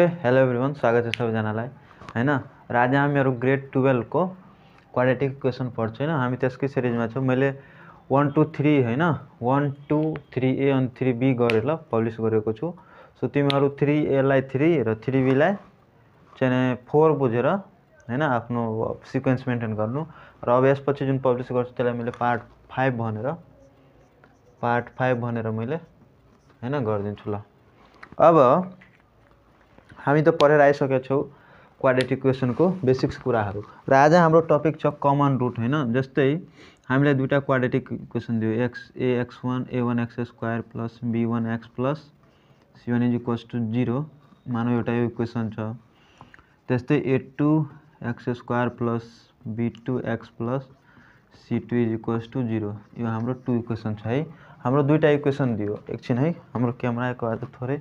okay hello everyone स्वागत छ सबैजनालाई होइन र आज हामीहरू ग्रेड टुवेल्भको क्वाड्रेटिक इक्वेसन पढ्छु होइन हामी त्यसकै सिरिजमा छौँ मैले वान टू थ्री होइन वान टू थ्री ए अनि थ्री बी गरेर पब्लिस गरेको छु सो तिमीहरू थ्री एलाई थ्री र थ्री बीलाई चाहिँ फोर बुझेर होइन आफ्नो सिक्वेन्स मेन्टेन गर्नु र अब यसपछि जुन पब्लिस गर्छु त्यसलाई मैले पार्ट फाइभ भनेर पार्ट फाइभ भनेर मैले होइन गरिदिन्छु ल अब हामी त पढेर आइसकेका छौँ क्वाड्रेटिक इक्वेसनको बेसिक्स कुराहरू र आज हाम्रो टपिक छ कमन रुट होइन जस्तै हामीलाई दुइटा क्वाड्रेटिक इक्वेसन दियो x a x one a one x square plus b one x plus c one is equals to zero मानव एउटा यो इक्वेसन छ त्यस्तै a two x square plus b two x plus c two is equals to zero यो हाम्रो to equation छ है हाम्रो दुइटा इक्वेसन दियो एकछिन है हाम्रो क्यामेराको आज थोरै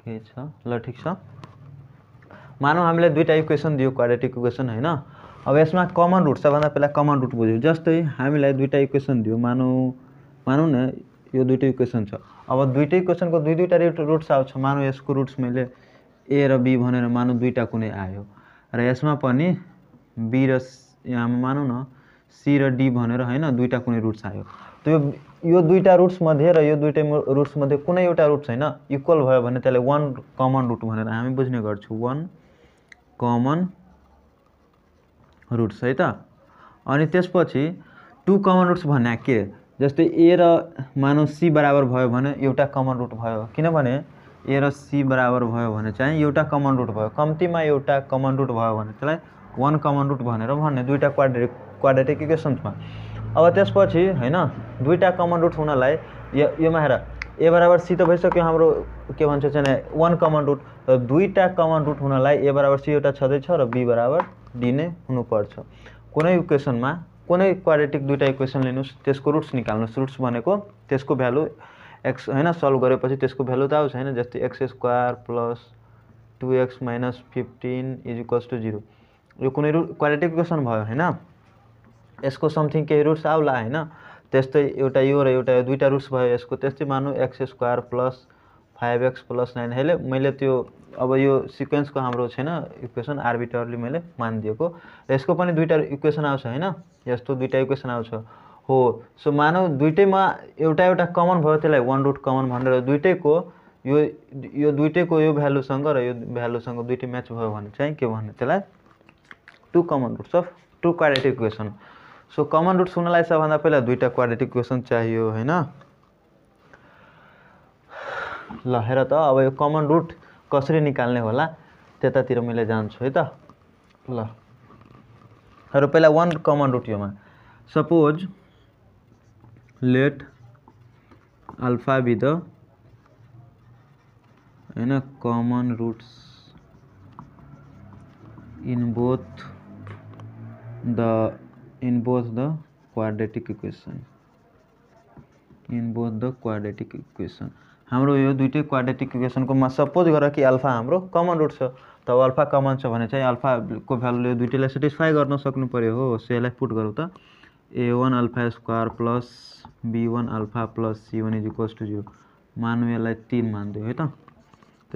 केही छ ल ठिक छ मानौँ हामीले दुईवटा इक्वेसन दियो क्वाड्रेटिक इक्वेसन होइन अब यसमा कमन रुट सबभन्दा पहिला कमन रुट बुझ्यौँ जस्तै हामीलाई दुईवटा इक्वेसन दियो मानौँ मानौँ न यो दुइटै इक्वेसन छ अब दुइटै इक्वेसनको दुई दुईवटा रुट रुट्स आउँछ मानौँ यसको रुट्स मैले ए र बी भनेर मानौँ दुईवटा कुनै आयो र यसमा पनि बी र यहाँ मानौँ न सी र डी भनेर होइन दुईवटा कुनै रुट्स आयो त्यो यो दुईवटा रुट्समध्ये र यो दुइटै रुट्समध्ये कुनै एउटा रुट्स होइन इक्वल भयो भने त्यसलाई वान कमन रुट भनेर हामी बुझ्ने गर्छौँ वान कमन रुट्स है त अनि त्यसपछि टु कमन रुट्स भन्ने के जस्तै ए र मानौ सी बराबर भयो भने एउटा कमन रुट भयो किनभने ए र सी बराबर भयो भने चाहिँ एउटा कमन रुट भयो कम्तीमा एउटा कमन रुट भयो भने त्यसलाई वान कमन रुट भनेर भन्ने दुईवटा क्वाड्रे क्वाड्रेटिक इक्वेसन्समा अब त्यसपछि होइन दुईवटा कमन रुट हुनलाई यो योमा हेर ए बराबर सी त भइसक्यो हाम्रो के भन्छ चाहिँ वान कमन रुट र दुईवटा कमन रुट हुनलाई ए बराबर सी एउटा छँदैछ र बी बराबर डी नै हुनुपर्छ कुनै इक्वेसनमा कुनै क्वालिटिक दुईवटा इक्वेसन लिनुहोस् त्यसको रुट्स निकाल्नुहोस् रुट्स भनेको त्यसको भ्यालु एक्स होइन सल्भ गरेपछि त्यसको भ्यालु त आउँछ होइन जस्तै x square plus two x minus fifteen is equals to zero यो कुनै रुट क्वाड्रेटिक इक्वेसन भयो होइन यसको समथिङ केही रुट्स आउला होइन त्यस्तै एउटा यो र एउटा यो दुईवटा रुट्स भयो यसको त्यस्तै मानौँ x square plus five x plus nine अहिले मैले त्यो अब यो सिक्वेन्सको हाम्रो छैन इक्वेसन आर्बिटरली मैले मानिदिएको र यसको पनि दुईवटा इक्वेसन आउँछ होइन यस्तो दुईवटा इक्वेसन आउँछ हो सो मानौ दुइटैमा एउटा एउटा कमन भयो त्यसलाई वान रुट कमन भनेर दुइटैको यो यो दुइटैको यो भ्यालुसँग र यो भ्यालुसँग दुइटै म्याच भयो भने चाहिँ के भन्ने त्यसलाई two common roots of two quadratic equation so common root सुन्नलाई सबभन्दा पहिला दुईवटा क्वाड्रेटिक इक्वेसन चाहियो होइन ल हेर त अब यो कमन रुट कसरी निकाल्ने होला त्यतातिर मैले जान्छु है त ल हेर पहिला वान कमन रुट योमा suppose let alpha be the होइन common roots in both the in both the quadratic equation in both the quadratic equation हाम्रो यो दुइटै क्वाडेटिक इक्वेसनकोमा सपोज गर कि अल्फा हाम्रो कमन रुट छ त अल्फा कमन छ भने चाहिँ अल्फाको भ्यालु यो दुइटैलाई सेटिस्फाई गर्न सक्नु पऱ्यो हो सो यसलाई पुट गरौँ त a one alpha square plus b one alpha plus c one is equals to zero मानौँ यसलाई तिन मानिदियो है त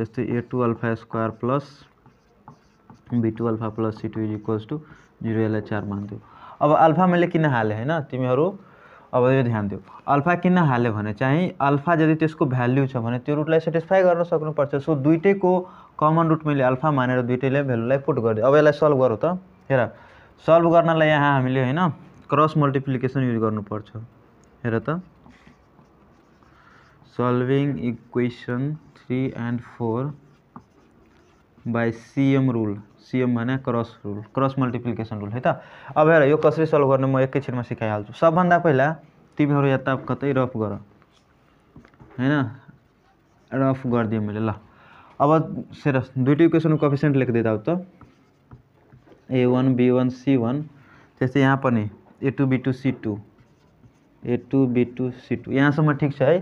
त्यस्तै a two alpha square plus b two alpha plus c two is equals to zero यसलाई चार मानिदियो अब अल्फा मैले किन हालेँ होइन तिमीहरू अब यो ध्यान दियो अल्फा किन हाल्यो भने चाहिँ अल्फा यदि त्यसको भ्याल्यु छ भने त्यो रुटलाई सेटिस्फाई गर्न सक्नुपर्छ सो दुइटैको कमन रुट मैले अल्फा मानेर दुइटैले भ्यालुलाई पुट गरिदियो अब यसलाई सल्भ गरौँ त हेर सल्भ गर्नलाई यहाँ हामीले होइन क्रस मल्टिप्लिकेसन युज गर्नुपर्छ हेर त solving equation three and four by CM rule CM भने cross rule cross multiplication rule है त अब हेर यो कसरी सल्भ गर्ने म एकैछिनमा सिकाइहाल्छु सबभन्दा पहिला तिमीहरू यता कतै रफ गर होइन रफ गरिदिएँ मैले ल अब सेर दुइटै इक्वेसनको कफिसेन्ट लेखिदिँदा त a one b one c one त्यस्तै यहाँ पनि a two b two c two a two b two c two यहाँसम्म ठिक छ है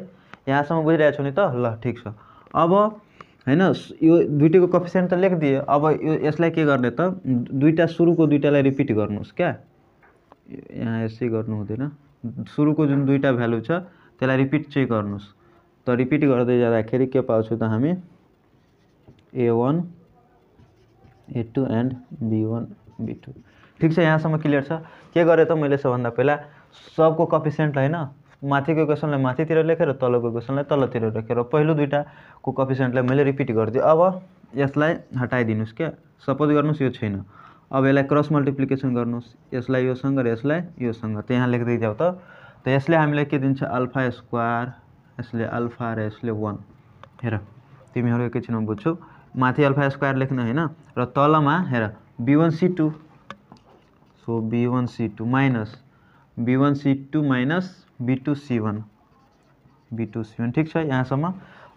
यहाँसम्म बुझिरहेको छु नि त ल ठिक छ अब होइन यो दुइटैको कफिसियन्ट त लेखिदियो अब यो यसलाई के गर्ने त दुईवटा सुरुको दुइटालाई रिपिट गर्नुहोस् क्या यहाँ यसै गर्नु हुँदैन सुरुको जुन दुइटा भ्यालु छ त्यसलाई रिपिट चाहिँ गर्नुहोस् त रिपिट गर्दै जाँदाखेरि के पाउँछौँ त हामी a one a two and b one b two ठिक छ यहाँसम्म क्लियर छ के गरेँ त मैले सबभन्दा पहिला सबको कफिसियन्ट होइन माथिको क्वेसनलाई माथितिर लेखेर तलको क्वेसनलाई तलतिर लेखेर पहिलो दुइटाको कफिसेन्टलाई मैले रिपिट गरिदिएँ अब यसलाई हटाइदिनुहोस् क्या सपोज गर्नुहोस् यो छैन अब यसलाई क्रस मल्टिप्लिकेसन गर्नुहोस् यसलाई योसँग र यसलाई योसँग त्यहाँ लेख्दै जाऊ त त यसले हामीलाई के दिन्छ अल्फा स्क्वायर यसले अल्फा र यसले वान हेर तिमीहरू एकैछिनमा बुझ्छौ माथि अल्फा स्क्वायर लेख्नु होइन र तलमा हेर b one c two so b one c two minus b one c two minus b two c one b two c one ठिक छ यहाँसम्म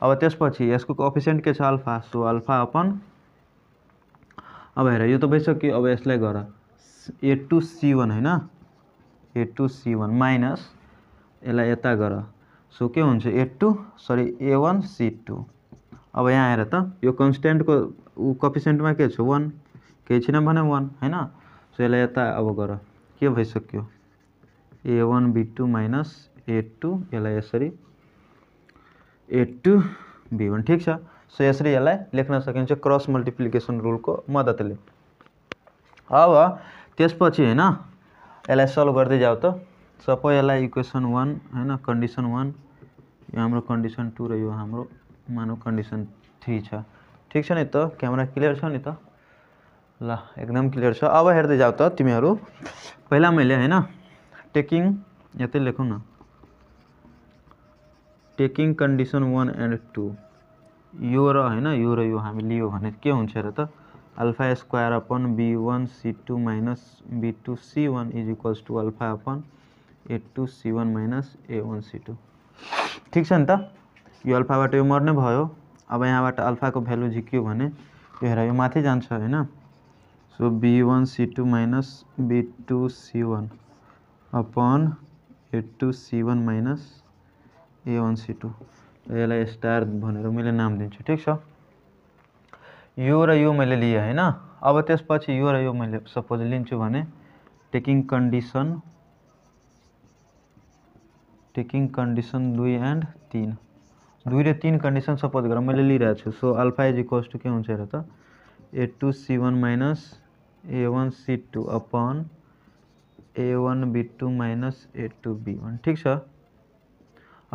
अब त्यसपछि यसको कफिसियन्ट के छ अल्फा सो अल्फा अपन अब हेर यो त भइसक्यो अब यसलाई गर ए टू सी वान होइन a two c one minus यसलाई यता गर सो के हुन्छ a two sorry a one c two अब यहाँ आएर त यो को ऊ में के छ वान केही छैन भने वान होइन सो यसलाई यता अब गर के भइसक्यो a one b two minus a two यसलाई यसरी ए टू बी वान ठिक छ सो यसरी यसलाई लेख्न सकिन्छ क्रस मल्टिप्लिकेसन रुलको मद्दतले अब त्यसपछि होइन यसलाई सल्भ गर्दै जाऊ त सबै यसलाई इक्वेसन वान होइन कन्डिसन वान यो हाम्रो कन्डिसन टू र यो हाम्रो मानौँ कन्डिसन थ्री छ ठिक छ नि त क्यामेरा क्लियर छ नि त ल एकदम क्लियर छ अब हेर्दै जाऊ त तिमीहरू पहिला मैले होइन टेकिंग এতে লেখো না taking condition one and two यो रही होइन यो र यो हामी के alpha square upon b one c two minus b two c one is equals to alpha upon a two c one minus a one c two ठीक छ नि त यो यो मर्ने भयो अब यहाँबाट अल्फाको भ्यालु झिक्यो भने यो हेर यो माथि जान्छ होइन so b one c two minus b two c one upon a two c one minus a one c two is star मैं नाम दिन्छु ठीक है यो रो मैं ली है अब ते पच्छे यू यो मैं सपोज लिन्छु टेकिंग कंडीशन टेकिंग कंडीशन दुई एंड तीन दुई र तिन सपोज कर मैं ली छु so alpha is equals to के हो हेर a two c one minus a one c two upon a one b two minus a two b one ठिक छ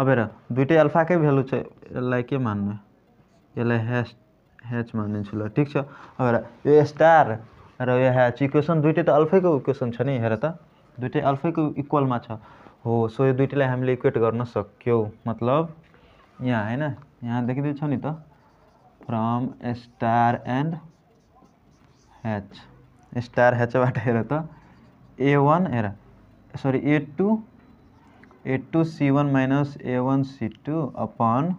अब हेर दुइटै अल्फाकै भ्यालु छ यसलाई के मान्ने यसलाई ह्याच ल ठिक छ अब हेर यो स्टार र यो ह्याच इक्वेसन दुइटै त अल्फैको इक्वेसन छ नि हेर त दुइटै अल्फैको इक्वलमा छ हो सो यो दुइटैलाई हामीले इक्वेट गर्न सक्यौँ मतलब यहाँ होइन यहाँ छ नि त from star and hatch star ह्याचबाट हेर त ए वन हेरा sorry a two a two c one minus a one c two upon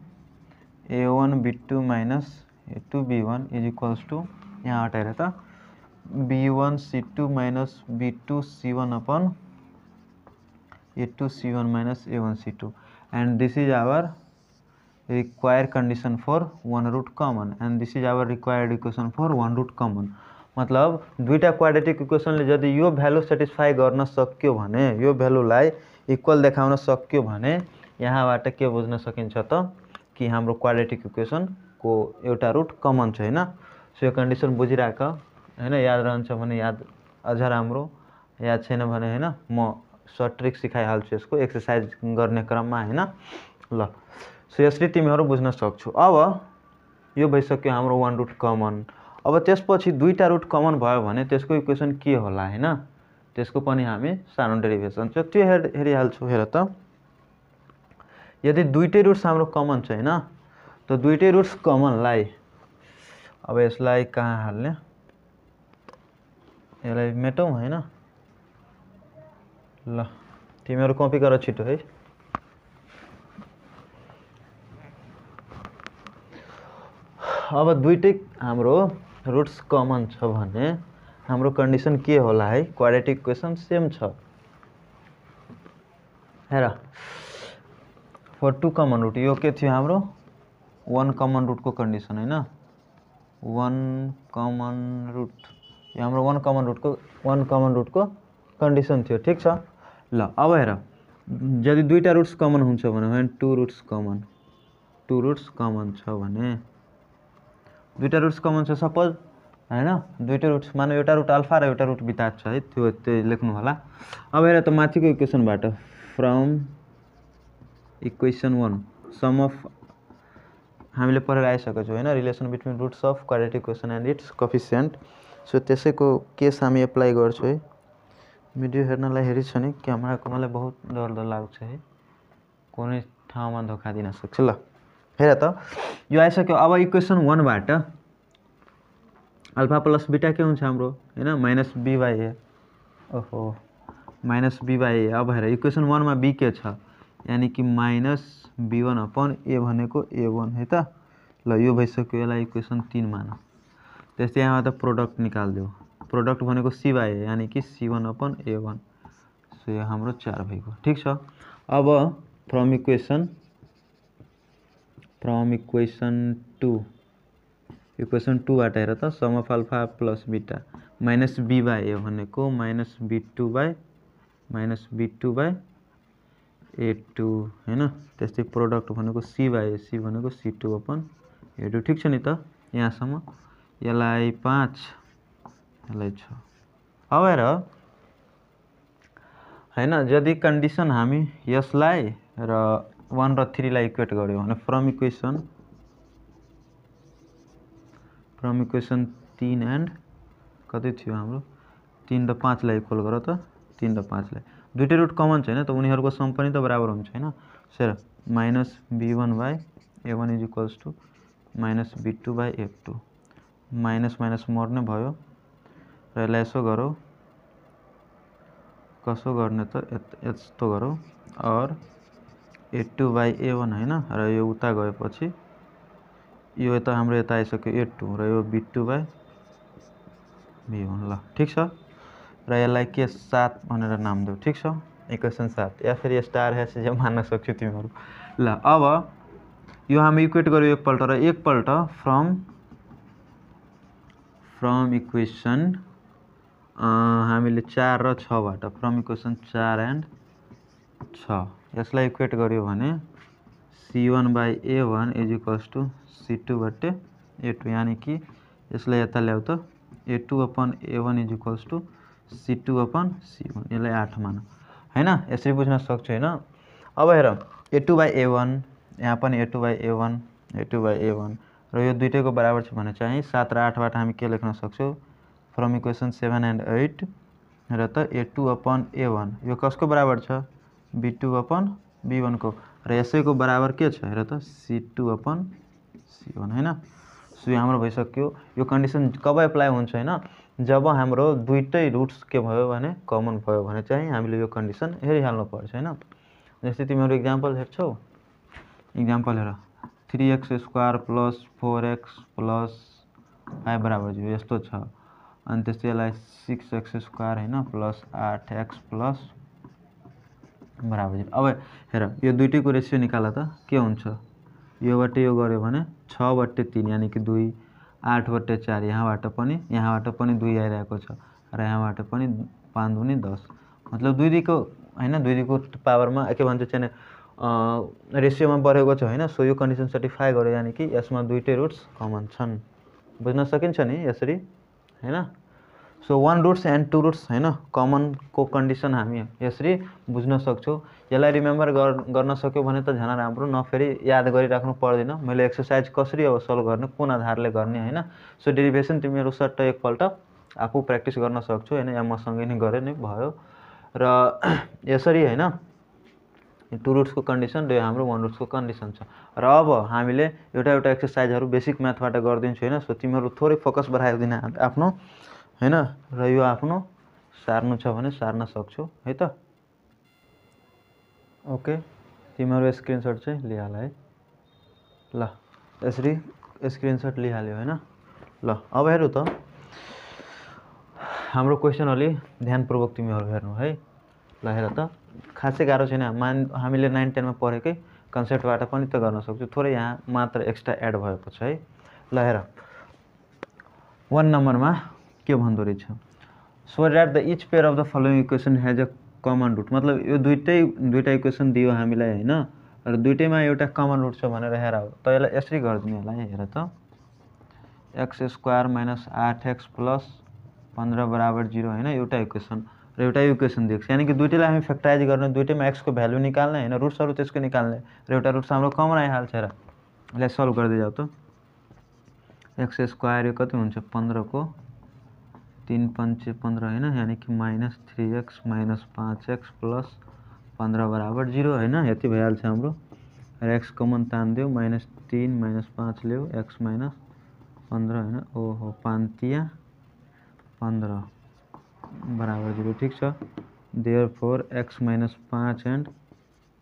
a one b two minus a two b one is equals to यहाँ हटा रहे b one c two minus b two c one upon a two c one minus a one c two and this is our required condition for one root common and this is our required equation for one root common मतलब दुईवटा quadratic इक्वेसनले यदि यो value satisfy गर्न सक्यो भने यो भ्यालुलाई equal देखाउन सक्यो भने यहाँबाट के बुझ्न सकिन्छ त कि हाम्रो क्वाड्रेटिक इक्वेसनको एउटा रुट कमन छ होइन सो यो कन्डिसन बुझिरहेको होइन याद रहन्छ भने याद अझ राम्रो याद छैन भने होइन म सर्ट ट्रिक सिकाइहाल्छु यसको एक्सर्साइज गर्ने क्रममा होइन ल सो यसरी तिमीहरू बुझ्न सक्छौ अब यो भइसक्यो हाम्रो वान रुट कमन अब त्यसपछि दुईवटा रुट कमन भयो भने त्यसको इक्वेसन के होला होइन त्यसको पनि हामी सानो डेरिभेसन छ त्यो हेर हेरिहाल्छौँ हेर त यदि दुइटै रुट्स हाम्रो कमन छ होइन त दुइटै रुट्स कमनलाई अब यसलाई कहाँ हाल्ने यसलाई मेटौँ होइन ल तिमीहरू कपी गर छिटो है अब दुइटै हाम्रो रुट्स कमन छ भने हाम्रो कन्डिसन के होला है क्वाड्रेटिक इक्वेसन सेम छ हेर फर टु कमन रुट यो के थियो हाम्रो वान कमन रुटको कन्डिसन होइन वन कमन रुट यो हाम्रो वन कमन को वन कमन रुटको कन्डिसन थियो ठिक छ ल अब हेर यदि दुईटा रुट्स कमन हुन्छ भने two roots common two roots common छ भने दुईवटा रुट्स कमन छ सपोज होइन दुईवटा रुट्स मानौ एउटा रुट अल्फा र एउटा रुट बिता छ है त्यो त्यो लेख्नु होला अब हेर त माथिको इक्वेसनबाट from equation one sum of हामीले पढेर आइसकेको छौँ होइन relation between roots of quadratic equation and its coefficient so त्यसैको केस हामी एप्लाई गर्छौँ है भिडियो हेर्नलाई हेरिछ नि क्यामेराको मलाई बहुत डर डर लाग्छ है कुनै ठाउँमा धोका दिन सक्छ ल हेर त यो आइसक्यो अब इक्वेसन वानबाट अल्फा प्लस बिटा के हुन्छ हाम्रो होइन माइनस बिवाई ए ओहो माइनस बिवाई ए अब हेर इक्वेसन वानमा बी के छ यानि कि minus b one upon a भनेको ए वान है त ल यो भइसक्यो यसलाई इक्वेसन तिन मान त्यस्तै यहाँबाट प्रोडक्ट निकालिदियो प्रोडक्ट भनेको सिवाई ए यानि कि c one upon a one so यो हाम्रो चार भइगयो ठिक छ अब from equation from equation two equation टूबाट हेर त sum of alpha plus beta minus b by a भनेको minus b two by minus b two by a two होइन त्यस्तै प्रोडक्ट भनेको सी बाई सी भनेको c two upon a two ठिक छ नि त यहाँसम्म यसलाई पाँच यसलाई छ अब हेर होइन यदि कन्डिसन हामी यसलाई र वान र थ्रीलाई इक्वेट गऱ्यो भने फ्रम इक्वेसन फ्रम इक्वेसन तिन एन्ड कति थियो हाम्रो तिन र पाँचलाई इक्वल गर त तिन र पाँचलाई दुइटै रुट कमन छैन त उनीहरूको सम पनि त बराबर हुन्छ होइन sir minus b one by a one is equals to minus b two by f two minus minus मर्ने भयो र यसलाई यसो गरौँ कसो गर्ने त यस्तो गरौँ or a two by a one होइन र यो उता गएपछि यो यता हाम्रो यता आइसक्यो ए टू र यो b two by b one ल ठिक छ र यसलाई के सात भनेर नाम दियो ठीक छ इक्वेसन सात या फेरि स्टार है जो मान्न सक्छौ तिमीहरू ल अब यो हामी इक्वेट गर्यो एकपल्ट र एकपल्ट फ्रम फ्रम इक्वेसन हामीले चार र छबाट फ्रम इक्वेसन चार एन्ड छ यसलाई इक्वेट गर्यो भने c one by a one is equals to c two बटे ए टू यानि कि यसलाई यता ल्याऊ त a two upon a one is equals to c two upon c one यसलाई आठ मान होइन यसरी बुझ्न सक्छु होइन अब हेर a two by a one यहाँ पनि a two by a one a two by a one र यो दुइटैको बराबर छ भने चाहिँ सात र आठबाट हामी के लेख्न सक्छौँ from equation seven and eight र त a two upon a one यो कसको बराबर छ b two upon b one को अरे को बराबर के छ हेर त c two upon c one होइन सो यहाँ हाम्रो भइसक्यो यो कन्डिसन कब एप्लाई हुन्छ होइन जब हाम्रो दुइटै रुट्स के भयो भने कमन भयो भने चाहिँ हामीले यो कन्डिसन हेरिहाल्नुपर्छ होइन जस्तै तिमीहरू इक्जाम्पल हेर्छौ इक्जाम्पल हेर three x square plus four x plus five बराबर जिरो यस्तो छ अनि त्यस्तै यसलाई सिक्स एक्स स्क्वायर होइन प्लस आठ एक्स प्लस बराबर जीरो अब हेर यो दुइटैको रेसियो निकाल त के हुन्छ बटे यो गऱ्यो भने तीन तिन यानि कि दुई आठ बटे चार यहाँबाट पनि यहाँबाट पनि दुई आइरहेको छ र यहाँबाट पनि पाँच दुनी दस मतलब दुई दुईको होइन दुई पावर पावरमा के भन्छ चाहिँ रेसियोमा बढेको छ होइन सो यो कन्डिसन सर्टिफाई गर्यो यानी कि यसमा दुइटै रुट्स कमन छन् बुझ्न सकिन्छ नि यसरी होइन so one roots and two roots होइन कमनको कन्डिसन हामी यसरी बुझ्न सक्छौँ यसलाई रिमेम्बर गर्न सक्यो भने त झन् राम्रो न फेरि याद गरिराख्नु पर्दैन मैले एक्सर्साइज कसरी अब सल्भ गर्ने कुन आधारले गर्ने होइन सो डेरिभेसन तिमीहरू सट्ट एकपल्ट आफू प्र्याक्टिस गर्न सक्छौ होइन या मसँगै नै गरे नै भयो र यसरी होइन टु रुट्सको कन्डिसन र हाम्रो वान रुट्सको कन्डिसन छ र अब हामीले एउटा एउटा एक्सर्साइजहरू बेसिक म्याथबाट गरिदिन्छु होइन सो तिमीहरू थोरै फोकस बढाइदिन आफ्नो होइन र यो आफ्नो सार्नु छ भने सार्न सक्छु है त ओके तिमीहरू स्क्रिनसट चाहिँ लिइहाल है ल यसरी स्क्रिनसट लिइहाल्यो होइन ल अब हेरौँ त हाम्रो क्वेसन अलि ध्यानपूर्वक तिमीहरू हेर्नु है ल हेर त खासै गाह्रो छैन मान हामीले नाइन टेनमा पढेकै कन्सेप्टबाट पनि त गर्न सक्छु थोरै यहाँ मात्र एक्स्ट्रा एड भएको छ है ल हेर वान नम्बरमा के भन्दो रहेछ so that the each pair of the following equation has a common root मतलब यो दुइटै दुइटा इक्वेसन दियो हामीलाई होइन र दुइटैमा एउटा कमन रुट छ भनेर हेर हो त यसलाई यसरी गरिदिने होला है हेर त एक्स स्क्वायर माइनस आठ एक्स प्लस पन्ध्र बराबर जिरो होइन एउटा इक्वेसन र एउटा इक्वेसन दिएको छ यानि कि दुइटैलाई हामी फ्याक्टराइज गर्ने दुइटैमा एक्सको भ्यालु निकाल्ने होइन रुट्सहरू त्यसको निकाल्ने र एउटा रुट्स हाम्रो कमन आइहाल्छ र यसलाई सल्भ गर्दै जाऊ त एक्स स्क्वायर यो कति हुन्छ पन्ध्रको तीन पंच पंद्रह है यानी कि माइनस थ्री एक्स माइनस पाँच एक्स प्लस पंद्रह बराबर जीरो है ये भैया हम एक्स कमन तान दौ माइनस तीन माइनस पाँच लियो एक्स माइनस पंद्रह है ओहो पांतिया पंद्रह बराबर जीरो ठीक है देअर फोर एक्स माइनस पाँच एंड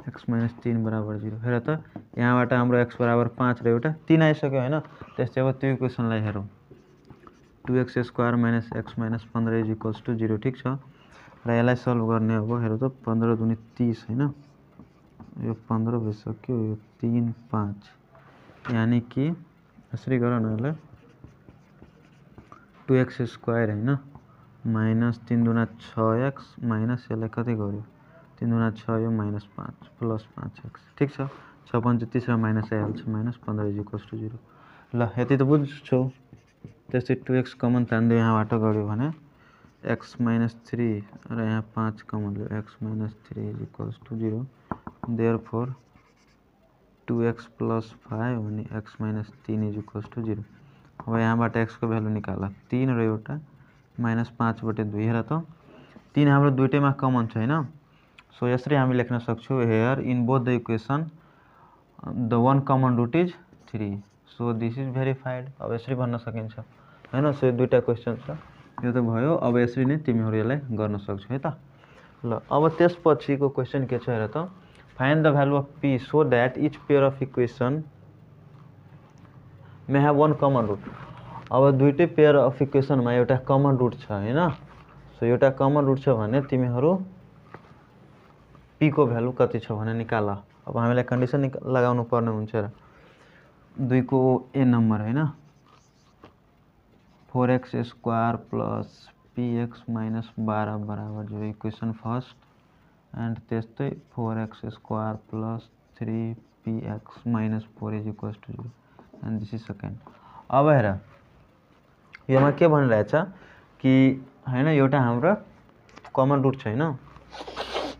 एक्स माइनस तीन बराबर जीरो तो यहाँ बा हम एक्स बराबर पाँच रहा तीन तिन है तेज अब तीन तो तो क्वेश्चन हेरौँ two x square minus x minus पन्ध्र इज इक्वल्स टु जिरो ठिक छ र यसलाई सल्भ गर्ने अब हे त पन्ध्र दुनी तिस होइन यो पन्ध्र भइसक्यो यो तिन पाँच यानि कि यसरी गर न यसलाई टु एक्स स्क्वायर होइन माइनस तिन दुना छ एक्स माइनस यसलाई कति गऱ्यो तिन दुना छ यो माइनस पाँच प्लस पाँच एक्स ठिक छ छ पन्च तिस माइनस आइहाल्छ माइनस पन्ध्र इजिक्वल्स टू जिरो ल यति त बुझ्छौ त्यसै टू एक्स कमन यहाँ यहाँबाट गऱ्यो भने एक्स माइनस थ्री और यहाँ पाँच कमन लो x minus three is equals to zero therefore two x plus five अनि एक्स माइनस तीन इज इक्वल्स टू जीरो अब यहाँबाट एक्स को निकाल तिन तीन एउटा माइनस बटे दुई तो तीन हमारे दुईटे में कमन छ सो यसरी हम लेख्न सक्छौँ here in both the equation the one common root is three so this is verified अब यसरी भन्न सकिन्छ होइन सो यो दुइटा क्वेसन छ यो त भयो अब यसरी नै तिमीहरू यसलाई गर्न सक्छौ है त ल अब त्यसपछिको क्वेसन के छ हेर त find the value of p so that each pair of equation may have one common root अब दुइटै पेयर अफ इक्वेसनमा एउटा कमन रुट छ होइन सो एउटा कमन रुट छ भने तिमीहरू पीको भ्यालु कति छ भने निकाल अब हामीलाई कन्डिसन लगाउनु पर्ने हुन्छ र दुई को ए नंबर है four x square plus p x minus बाहर बराबर जो इक्वेसन फर्स्ट एंड तस्त four x square plus three p x minus four is equal to zero and this is second अब हेर में के रहे कि है एटा हाम्रो कमन रुट है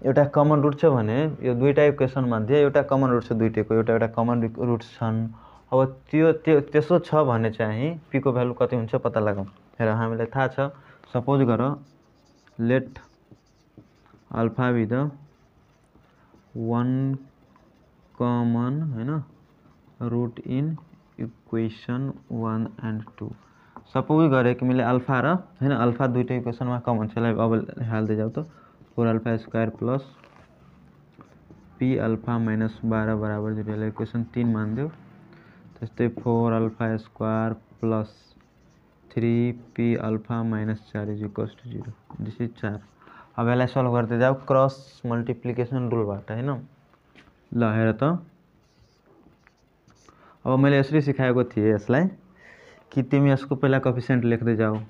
एटा कमन रुट छ दुईटा इक्वेसन मध्य एटा कमन रुट दुईटे को एउटा कमन रुट्स अब त्यो त्यो त्यसो छ भने चाहिँ पीको भ्यालु कति हुन्छ पत्ता लगाउँ हेर हामीलाई थाहा छ सपोज गर let alpha with one common होइन root in equation one and two suppose गरेँ कि मैले अल्फा र होइन अल्फा दुइटै इक्वेसनमा कमन छ यसलाई अब हाल्दै जाउँ त four alpha square plus p alpha minus बाह्र बराबर दुइटालाई इक्वेसन तिन मानिदियो त्यस्तै four alpha square plus three p alpha minus चार is equals to zero this is चार अब यसलाई सल्भ गर्दै जाऊ क्रस मल्टिप्लिकेसन रुलबाट होइन ल हेर त अब मैले यसरी सिकाएको थिएँ यसलाई कि तिमी यसको पहिला कफिसेन्ट लेख्दै जाऊ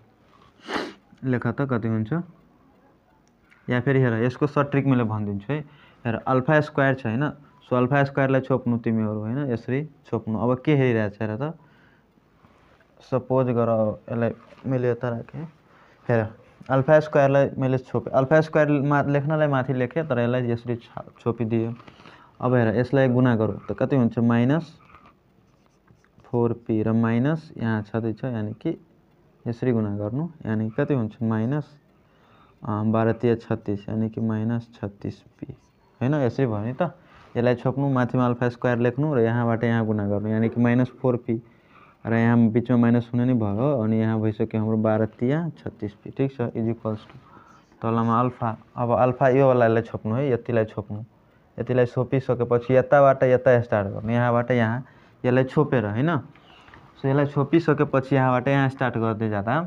लेख त कति हुन्छ या फेरि हेर यसको सर्ट ट्रिक मैले भनिदिन्छु है हेर अल्फा स्क्वायर छ होइन सो अल्फा स्क्वायरलाई छोप्नु तिमीहरू होइन यसरी छोप्नु अब के हेरिरहेको छ हेर त सपोज गर यसलाई मैले यता राखेँ हेर अल्फा स्क्वायरलाई मैले छोपेँ अल्फा स्क्वायरमा लेख्नलाई माथि लेखेँ तर यसलाई यसरी छोपिदियो अब हेर यसलाई गुणा गरौँ त कति हुन्छ माइनस फोर पी र माइनस यहाँ छँदैछ यानि कि यसरी गुणा गर्नु यानि कति हुन्छ माइनस भारतीय छत्तिस यानि कि माइनस छत्तिस पी होइन यसरी नि त यसलाई छोप्नु माथिमा अल्फा स्क्वायर लेख्नु र यहाँबाट यहाँ गुणा गर्नु यानि कि माइनस फोर पी र यहाँ बिचमा माइनस हुने नै भयो अनि यहाँ भइसक्यो हाम्रो बाह्र तिया छत्तिस पी ठिक छ इज इक्वल्स टु तलमा अल्फा अब अल्फा योवालालाई छोप्नु है यतिलाई छोप्नु यतिलाई छोपिसकेपछि यताबाट यता स्टार्ट गर्नु यहाँबाट यहाँ यसलाई छोपेर होइन सो यसलाई छोपिसकेपछि यहाँबाट यहाँ स्टार्ट गर्दै जाँदा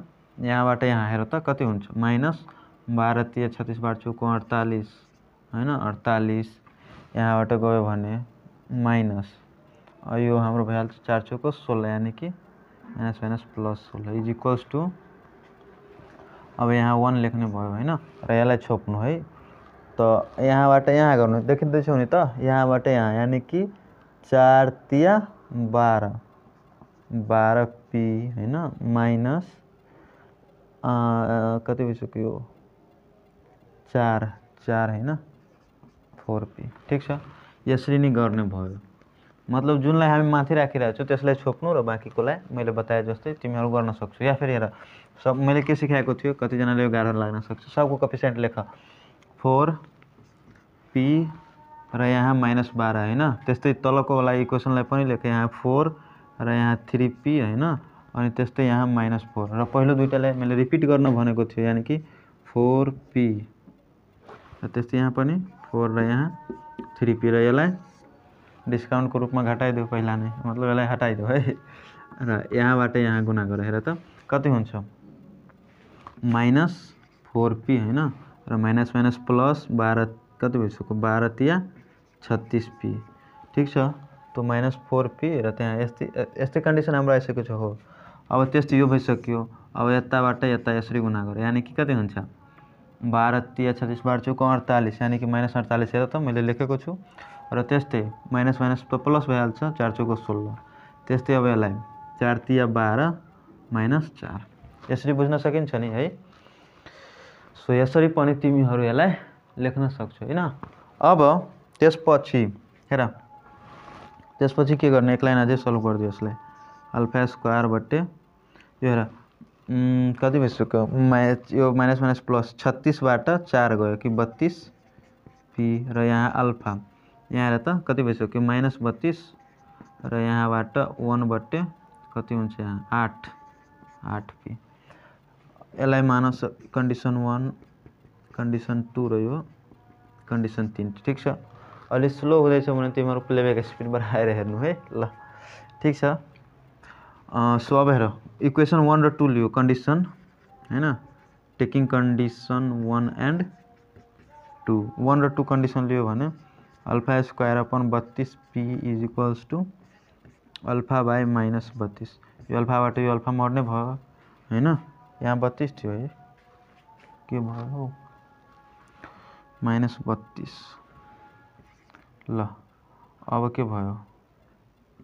यहाँबाट यहाँ हेर त कति हुन्छ माइनस बाह्र तिया छत्तिसबाट चुको अडतालिस होइन अडतालिस यहाँबाट गयो भने माइनस यो हाम्रो भइहाल्छ चार चौको सोह्र यानि कि माइनस माइनस प्लस सोह्र इज इक्वल्स टु अब यहाँ वान लेख्ने भयो होइन र यसलाई छोप्नु है त यहाँबाट यहाँ गर्नु देखिँदैछौँ नि त यहाँबाट यहाँ यानि कि चार तिया बाह्र बाह्र पी होइन माइनस कति भइसक्यो चार चार होइन फोर पी ठिक छ यसरी नै गर्ने भयो मतलब जुनलाई हामी माथि राखिरहेको छौँ त्यसलाई छोप्नु र बाँकीकोलाई मैले बताएँ जस्तै तिमीहरू गर्न सक्छु या फेरि हेर सब मैले के सिकाएको थियो कतिजनाले यो गाह्रो लाग्न सक्छ सबको कपिसेन्ट लेख फोर पी र यहाँ माइनस बाह्र होइन त्यस्तै तलको वाला इक्वेसनलाई पनि लेख यहाँ फोर र यहाँ थ्री पी होइन अनि त्यस्तै यहाँ माइनस फोर र पहिलो दुइटालाई मैले रिपिट गर्न भनेको थियो यानि कि फोर पी र त्यस्तै यहाँ पनि फोर र यहाँ थ्री पी र यसलाई डिस्काउन्टको रूपमा घटाइदेऊ पहिला नै मतलब यसलाई हटाइदेऊ है र यहाँबाट यहाँ गुणाको हेर त कति हुन्छ माइनस फोर पी होइन र माइनस माइनस प्लस बाह्र कति भइसक्यो बाह्र तिया छत्तिस पी ठिक छ त्यो माइनस फोर पी र त्यहाँ यस्तै यस्तै कन्डिसन हाम्रो आइसकेको छ हो अब त्यस्तो यो भइसक्यो अब यताबाट यता यसरी गुना गऱ्यो यानि कि कति हुन्छ बाह्र तिया छत्तिस बाह्र चौको अडतालिस यानि कि माइनस अडतालिस हेर त मैले लेखेको छु र त्यस्तै माइनस माइनस त प्लस भइहाल्छ चार चौको सोह्र त्यस्तै अब यसलाई चार तिया बाह्र माइनस चार यसरी बुझ्न सकिन्छ नि है सो यसरी पनि तिमीहरू यसलाई लेख्न सक्छौ होइन अब त्यसपछि हेर त्यसपछि के गर्ने एक लाइन अझै सल्भ गरिदियो यसलाई अल्फा स्क्वायर बट्टे यो हेर कति भइसक्यो माइनस यो माइनस माइनस प्लस छत्तिसबाट चार गयो कि बत्तिस पी र यहाँ अल्फा यहाँ त कति भइसक्यो माइनस बत्तिस र यहाँबाट वान बट्टे कति हुन्छ यहाँ आठ आठ पी यसलाई मानस कन्डिसन वान कन्डिसन टू र कन्डिसन तिन ठिक छ अहिले स्लो हुँदैछ भने तिमीहरू प्लेब्याक स्पिड बढाएर हेर्नु है ल ठिक छ सो अब हेर इक्वेसन वान र टू लियो कन्डिसन होइन taking condition one and two one र टू कन्डिसन लियो भने अल्फा स्क्वायर अपन बत्तिस p is equals to alpha by minus बत्तिस यो अल्फाबाट यो अल्फा मर्ने भयो होइन यहाँ बत्तिस थियो है के भयो हौ माइनस बत्तिस ल अब के भयो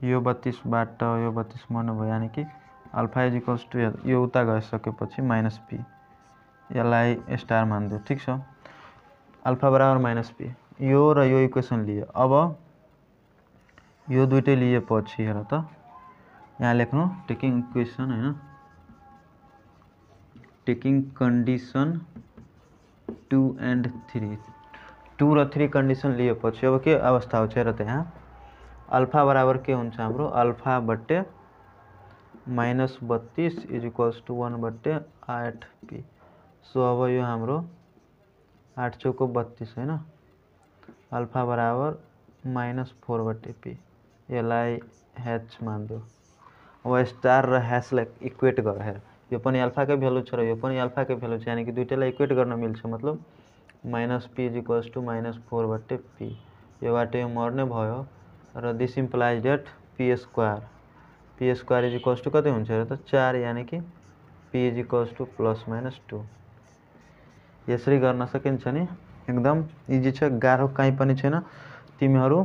यो बत्तीस यो बत्तीस मन भो यानी कि अल्फा इजिकल्स टू ये उत्ता गई सके माइनस पी इस स्टार मानिदियो ठीक है अल्फा बराबर माइनस पी यो रो यो इक्वेसन लिए अब यो लिए पी हे त यहाँ लेख टेकिंग इक्वेसन है taking condition two and three two र थ्री कन्डिसन लिएपछि अब के अवस्था हो यहाँ अल्फा बराबर के होता हम अल्फा बट्टे माइनस बत्तीस इज इक्वल्स टू वन बट्टे आठ पी सो अब यह हम आठ चौको बत्तीस है अल्फा बराबर माइनस फोर बट्टे पी हेच मान दो अब स्टार रेच ह्याचलाई इक्वेट गरेर यो पनि अल्फाकै भ्यालु छ र यो पनि के भ्यालु छ कि दुइटैलाई इक्वेट गर्न मिल्छ मतलब minus p is equals to minus four बट्टे पी ये यो मर्ने भयो र this implies that p square p square is equals to कति हुन्छ र त चार यानि कि p is equals to plus minus two यसरी गर्न सकिन्छ नि एकदम इजी छ गाह्रो काहीँ पनि छैन तिमीहरू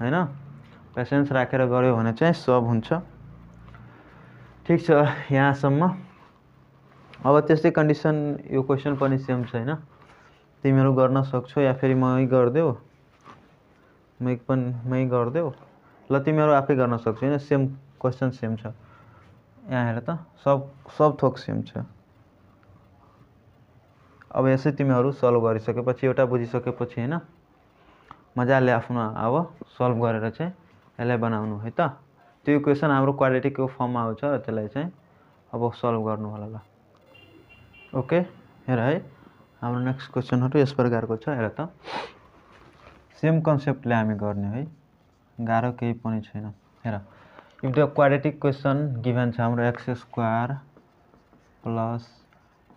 होइन पेसेन्स राखेर गऱ्यौ भने चाहिँ सब हुन्छ ठिक छ यहाँसम्म अब त्यस्तै कन्डिसन यो क्वेसन पनि सेम छ हैन तिमीहरू गर्न सक्छौ या फेरि मै गरिदेऊ मै पनि मै गरिदेऊ ल तिमीहरू आफै गर्न सक्छौ होइन सेम क्वेसन सेम छ यहाँ हेर त सब सब थोक सेम छ अब यसै तिमीहरू सल्भ गरिसकेपछि एउटा बुझिसकेपछि होइन मजाले आफ्नो अब सल्भ गरेर चाहिँ यसलाई बनाउनु है त त्यो क्वेसन हाम्रो क्वालिटीको फर्ममा आउँछ र त्यसलाई चाहिँ अब सल्भ गर्नु होला ल ओके हेर है हाम्रो नेक्स्ट क्वेसनहरू यस प्रकारको छ हेर त सेम कन्सेप्टले हामी गर्ने है गाह्रो केही पनि छैन हेर if the quadratic equation given छ हाम्रो x square plus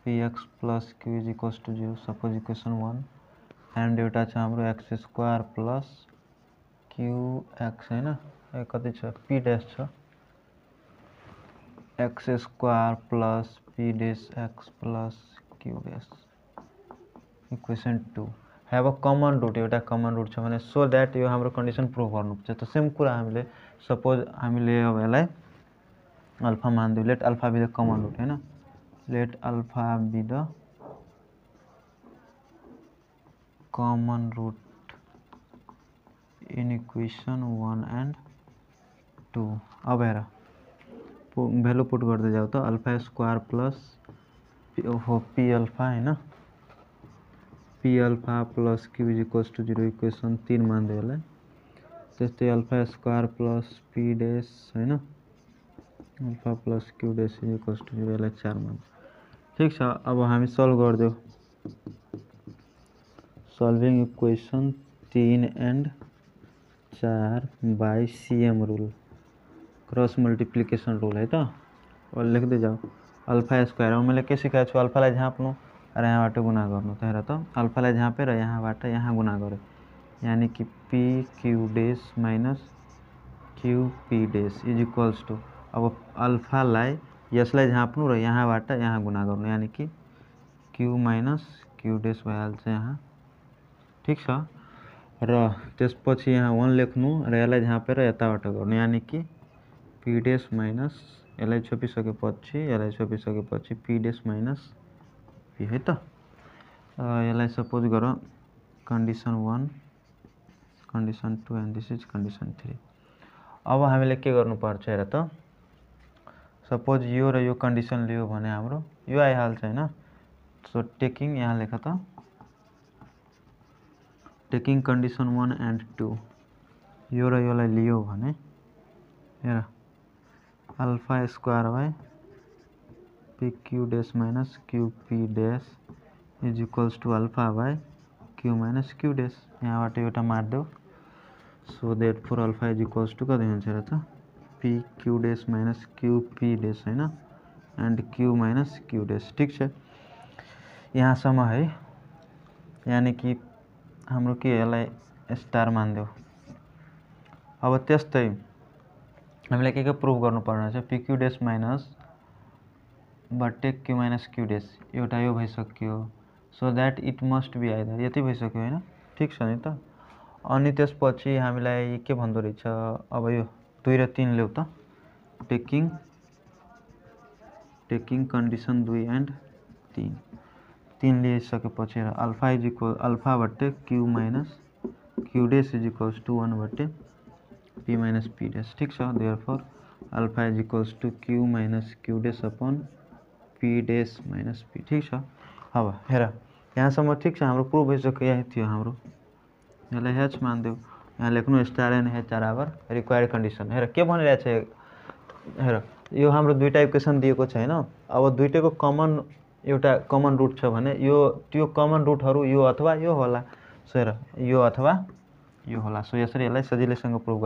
p x plus q is equals to zero suppose equation one and एउटा छ हाम्रो एक्स स्क्वायर प्लस क्युएक्स होइन कति छ पी ड्यास छ x square plus p dash x plus q dash equation two have a common root एउटा common root छ भने सो द्याट यो हाम्रो कन्डिसन प्रुभ गर्नुपर्छ त सेम कुरा हामीले सपोज हामीले अब यसलाई अल्फा मानिदियो let alpha be the common root होइन let alpha be the common root in equation one and two अब हेर भ्यालु पुट गर्दै जाऊ त alpha square plus p alpha होइन p alpha plus q is equals to zero equation तीन मान देवला जैसे alpha square plus p dash है ना alpha plus q dash is equals to zero चार मान ठीक छ अब हम सॉल्व कर दो सॉल्विंग इक्वेशन तीन एंड चार by CM rule cross multiplication rule है तो और लिख दे जाओ अल्फा स्क्वायर मैं मैंने कैसे कहा अल्फा ला जहाँ अपनों और यहाँ बाटे गुना कर त्यहाँ तो अल्फाला जहाँ पे र यहाँ गुना गऱ्यो यानि कि p q dash minus q p dash is equals to अब अल्फाला इसलिए झाँप्नु र यहाँबाट यहाँ गुना कर यानी कि क्यू माइनस क्यू डेस भैया यहाँ ठीक रेस पच्छी यहाँ वन लेख्नु र ये झाँपेर कि पी डेस माइनस यसलाई छोपिसकेपछि यसलाई छोपिसकेपछि पी डेस माइनस পি त তো यसलाई सपोज गर condition one condition two and this is condition three अब हामीले के गर्नुपर्छ हेर त सपोज यो र यो कन्डिसन लियो भने हाम्रो यो आइहाल्छ होइन सो टेकिङ यहाँ लेख त taking condition one and two यो र योलाई लियो भने हेर alpha square by p q dash minus q p dash is equals to alpha by q minus q dash यहाँ बाट मार मारिदेऊ so that four alpha is equals to कति p q dash minus q p dash होइन and q minus q dash है छ यहाँसम्म है यानि कि हम के स्टार मानिदेऊ अब त्यस्तै हमें के प्रूफ कर गर्नुपर्ने छ माइनस बट्टे क्यु माइनस क्यू डेस एउटा यो भइसक्यो so that it must be either यति भइसक्यो होइन ठिक छ नि त अनि त्यसपछि हामीलाई के भन्दो रहेछ अब यो दुई र तिन ल्याउ त टेकिङ टेकिङ कन्डिसन दुई एन्ड तिन तिन लिइसकेपछि अल्फा इज इक्वल भट्टे q minus q dash is equals to भट्टे पी माइनस पी डेस ठिक छ therefore alpha is equals to q minus q dash upon p dash minus p ठिक छ अब हेर यहाँसम्म ठिक छ हाम्रो प्रुभ भइसक्यो यही थियो हाम्रो यसलाई हेच मानिदियो यहाँ लेख्नु स्टार एन हेच बराबर रिक्वायर्ड कन्डिसन हेर के भनिरहेको छ हेर यो हाम्रो दुइटा इक्वेसन दिएको छैन अब दुइटैको कमन एउटा कमन रुट छ भने यो त्यो कमन रुटहरू यो अथवा यो होला सो हेर यो अथवा यो होला सो यसरी यसलाई सजिलैसँग प्रुभ